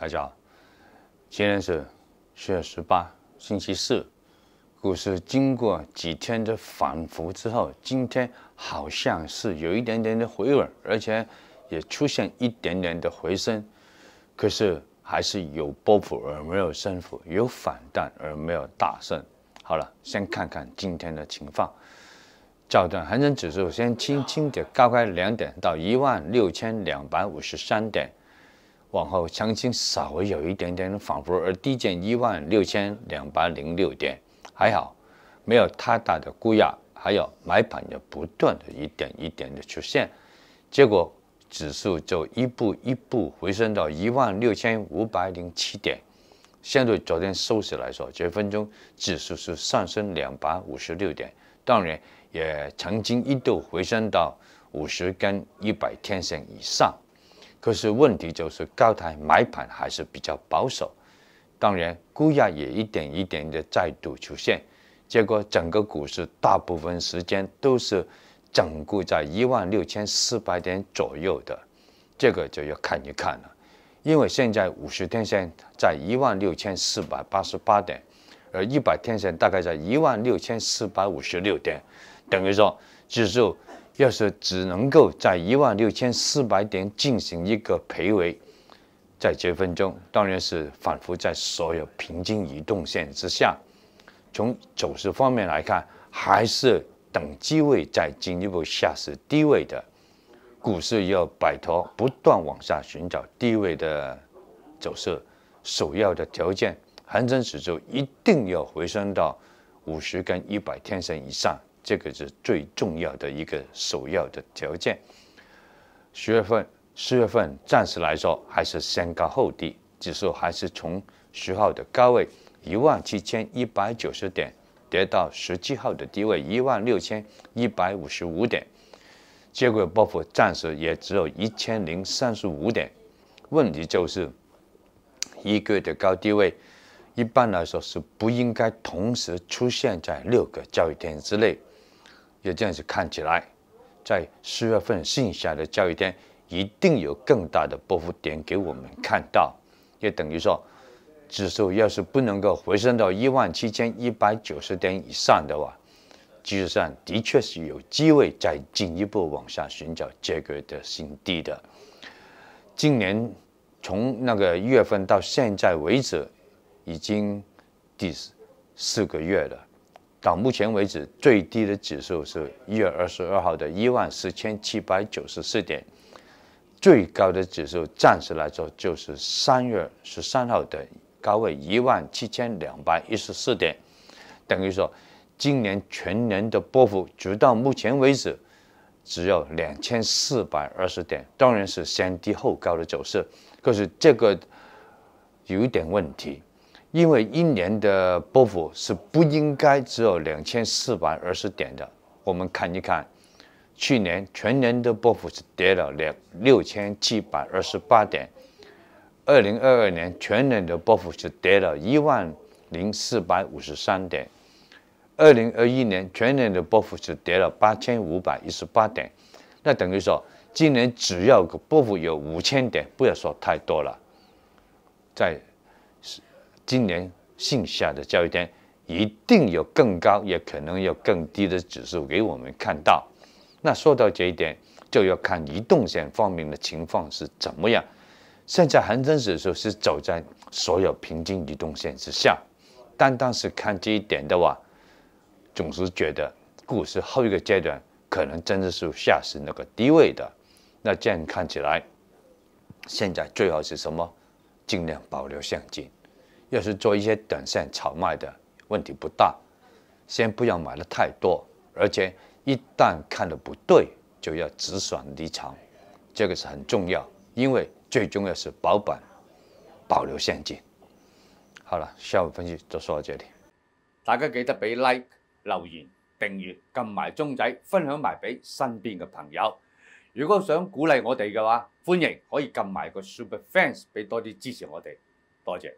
大家好，今天是十月十八，星期四。股市经过几天的反复之后，今天好像是有一点点的回稳，而且也出现一点点的回升。可是还是有波幅而没有升幅，有反弹而没有大胜。好了，先看看今天的情况。照段恒生指数先轻轻的高开两点，到一万六千两百五十三点。往后曾经稍微有一点点的反复，而低见一万六千两百零六点，还好没有太大的估压，还有买盘的不断的一点一点的出现，结果指数就一步一步回升到一万六千五百零七点。相对昨天收市来说，这分钟指数是上升两百五十六点，当然也曾经一度回升到五十跟一百天线以上。可是问题就是高台买盘还是比较保守，当然估压也一点一点的再度出现，结果整个股市大部分时间都是整固在一万六千四百点左右的，这个就要看一看了，因为现在五十天线在一万六千四百八十八点，而一百天线大概在一万六千四百五十六点，等于说指数。要是只能够在一万六千四百点进行一个赔徊，在这分钟当然是反复在所有平均移动线之下。从走势方面来看，还是等机会在进一步下试低位的股市要摆脱不断往下寻找低位的走势，首要的条件，恒生指数一定要回升到五十跟一百天线以上。这个是最重要的一个首要的条件。十月份、四月份暂时来说还是先高后低，指数还是从十号的高位一万七千一百九十点跌到十七号的低位一万六千一百五十五点，结果波幅暂时也只有一千零三十五点。问题就是，一个月的高低位一般来说是不应该同时出现在六个交易天之内。也这样子看起来，在四月份剩下的交易天，一定有更大的波幅点给我们看到。也等于说，指数要是不能够回升到一万七千一百九十点以上的话，技术上的确是有机会再进一步往下寻找这个的新低的。今年从那个一月份到现在为止，已经第四个月了。到目前为止，最低的指数是一月二十二号的一万四千七百九十四点，最高的指数暂时来说就是三月十三号的高位一万七千两百一十四点，等于说今年全年的波幅，直到目前为止只有两千四百二十点，当然是先低后高的走势，可是这个有一点问题。因为一年的波幅是不应该只有两千四百二十点的。我们看一看，去年全年的波幅是跌了两六千七百二十八点，二零二二年全年的波幅是跌了一万零四百五十三点，二零二一年全年的波幅是跌了八千五百一十八点。那等于说，今年只要个波幅有五千点，不要说太多了，在。今年线下的交易天一定有更高，也可能有更低的指数给我们看到。那说到这一点，就要看移动线方面的情况是怎么样。现在恒生指数是走在所有平均移动线之下，单单是看这一点的话，总是觉得股市后一个阶段可能真的是下是那个低位的。那这样看起来，现在最好是什么？尽量保留现金。要是做一些短线炒卖的，问题不大。先不要买的太多，而且一旦看的不对，就要止损离场，这个是很重要。因为最重要是保本，保留现金。好了，下午分析就说到这里。大家记得俾 like、留言、订阅、揿埋钟仔、分享埋俾身边嘅朋友。如果想鼓励我哋嘅话，欢迎可以揿埋个 Super Fans 俾多啲支持我哋，多谢。